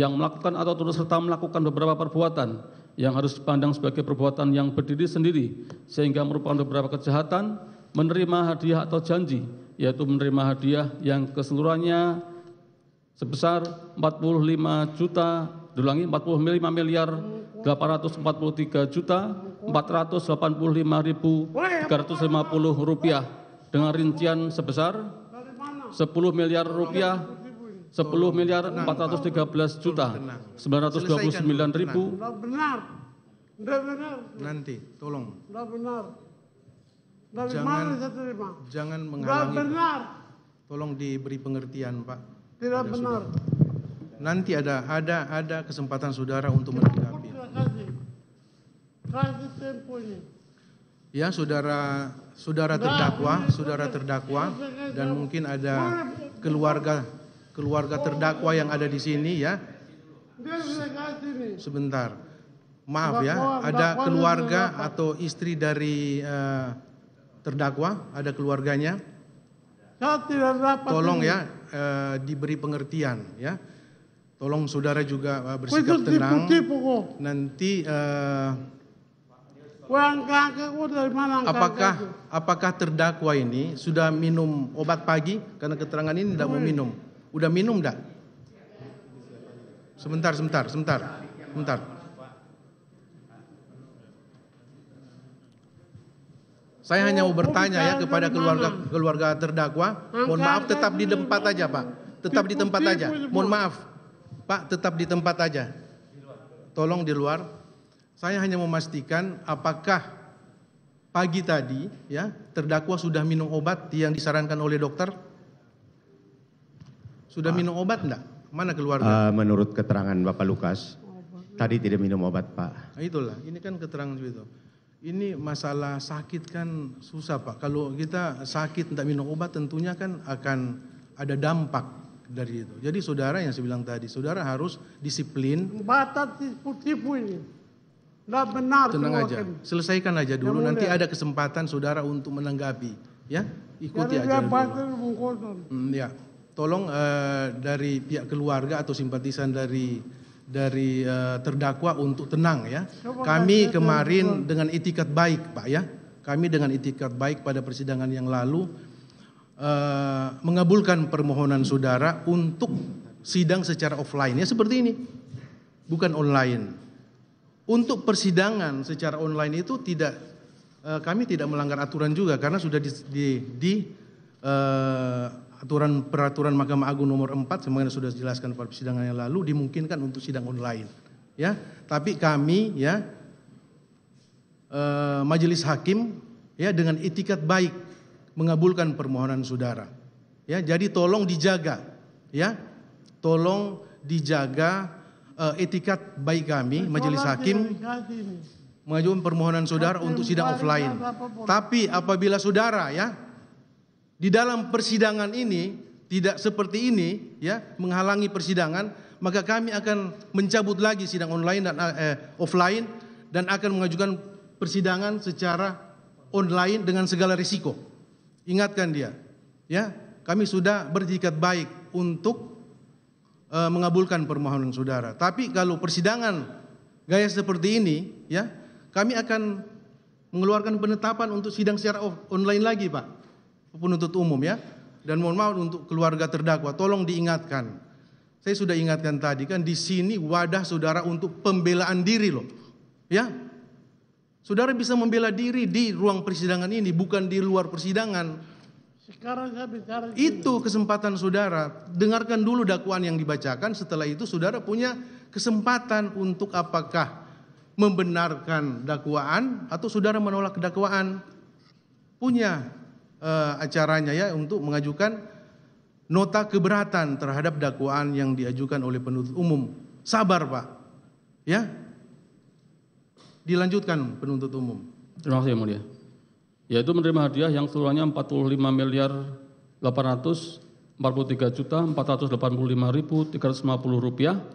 yang melakukan atau turut serta melakukan beberapa perbuatan yang harus dipandang sebagai perbuatan yang berdiri sendiri sehingga merupakan beberapa kejahatan menerima hadiah atau janji yaitu menerima hadiah yang keseluruhannya sebesar 45 juta dulangi 45 miliar 843 juta 485 ribu 350 rupiah dengan rincian sebesar 10 miliar rupiah 10 miliar 413 juta 929 ribu. Tidak benar. Tidak benar. Nanti, tolong. Tidak benar. Dari jangan, mana saya terima? Jangan menghalangi. Tidak benar. Tolong diberi pengertian, Pak. Tidak ada benar. Saudara. Nanti ada ada ada kesempatan saudara untuk menanggapi. Ya, saudara saudara terdakwa, saudara terdakwa dan mungkin ada keluarga keluarga terdakwa yang ada di sini ya. Sebentar. Maaf ya, ada keluarga atau istri dari uh, terdakwa, ada keluarganya. Tolong ya uh, diberi pengertian ya. Tolong saudara juga uh, bersikap tenang. Nanti uh, Apakah apakah terdakwa ini sudah minum obat pagi? Karena keterangan ini tidak mau minum. Udah minum dah? Sebentar, sebentar, sebentar, sebentar. Saya hanya mau bertanya ya kepada keluarga keluarga terdakwa. Mohon maaf, tetap di tempat aja Pak. Tetap di tempat aja. Mohon maaf, Pak, tetap di tempat aja. Tolong di luar. Saya hanya memastikan apakah pagi tadi ya terdakwa sudah minum obat yang disarankan oleh dokter? Sudah ah. minum obat enggak? Mana keluarga? Uh, menurut keterangan Bapak Lukas, tadi tidak minum obat Pak. Nah, itulah, ini kan keterangan itu. Ini masalah sakit kan susah Pak. Kalau kita sakit tidak minum obat tentunya kan akan ada dampak dari itu. Jadi saudara yang saya bilang tadi, saudara harus disiplin. Batas tipu-tipu ini. Tidak benar. Tenang aja, kan. selesaikan aja dulu. Ya, nanti ada kesempatan saudara untuk menanggapi. Ya, ikuti Jadi aja dulu. Hmm, ya tolong uh, dari pihak keluarga atau simpatisan dari dari uh, terdakwa untuk tenang ya. Kami kemarin dengan itikat baik, Pak ya. Kami dengan itikat baik pada persidangan yang lalu uh, mengabulkan permohonan saudara untuk sidang secara offline ya seperti ini. Bukan online. Untuk persidangan secara online itu tidak kami tidak melanggar aturan juga karena sudah di, di, di uh, aturan peraturan Mahkamah Agung nomor 4 sebagaimana sudah dijelaskan pada persidangan yang lalu dimungkinkan untuk sidang online ya tapi kami ya eh, majelis hakim ya dengan itikat baik mengabulkan permohonan saudara ya jadi tolong dijaga ya tolong dijaga eh, etikat baik kami majelis hakim mengajukan permohonan saudara untuk sidang offline tapi apabila saudara ya di dalam persidangan ini tidak seperti ini ya menghalangi persidangan maka kami akan mencabut lagi sidang online dan eh, offline dan akan mengajukan persidangan secara online dengan segala risiko ingatkan dia ya kami sudah berjikat baik untuk eh, mengabulkan permohonan saudara tapi kalau persidangan gaya seperti ini ya kami akan mengeluarkan penetapan untuk sidang secara online lagi pak penuntut umum ya. Dan mohon maaf untuk keluarga terdakwa, tolong diingatkan. Saya sudah ingatkan tadi kan di sini wadah saudara untuk pembelaan diri loh. Ya. Saudara bisa membela diri di ruang persidangan ini bukan di luar persidangan. Sekarang saya bicara Itu kesempatan saudara. Dengarkan dulu dakwaan yang dibacakan setelah itu saudara punya kesempatan untuk apakah membenarkan dakwaan atau saudara menolak dakwaan. Punya uh, acaranya ya untuk mengajukan nota keberatan terhadap dakwaan yang diajukan oleh penuntut umum. Sabar, Pak. Ya. Dilanjutkan penuntut umum. Terima kasih, Yang Mulia. Yaitu menerima hadiah yang seluruhnya 45 miliar 843 juta 485 ribu 350 rupiah